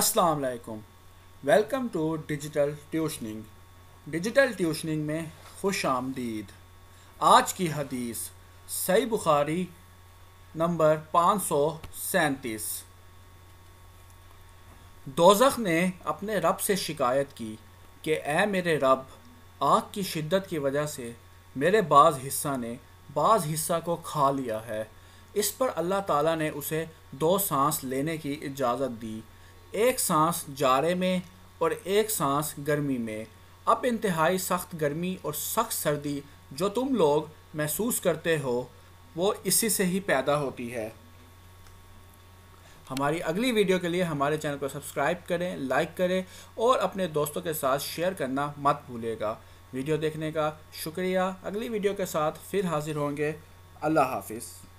अस्सलाम वालेकुम welcome to digital tuitioning digital tuitioning में खुश आमदीद आज की हदीस सही बुखारी नंबर पाँच सौ सैंतीस दोजख ने अपने रब से शिकायत की कि ए मेरे रब आग की शिद्दत की वजह से मेरे बाज़ हिस्सा ने बाज़ हिस्सा को खा लिया है इस पर अल्लाह ताला ने उसे दो सांस लेने की इजाज़त दी एक सांस जाड़े में और एक सांस गर्मी में अब इंतहाई सख्त गर्मी और सख्त सर्दी जो तुम लोग महसूस करते हो वो इसी से ही पैदा होती है हमारी अगली वीडियो के लिए हमारे चैनल को सब्सक्राइब करें लाइक करें और अपने दोस्तों के साथ शेयर करना मत भूलिएगा वीडियो देखने का शुक्रिया अगली वीडियो के साथ फिर हाजिर होंगे अल्लाह हाफिज़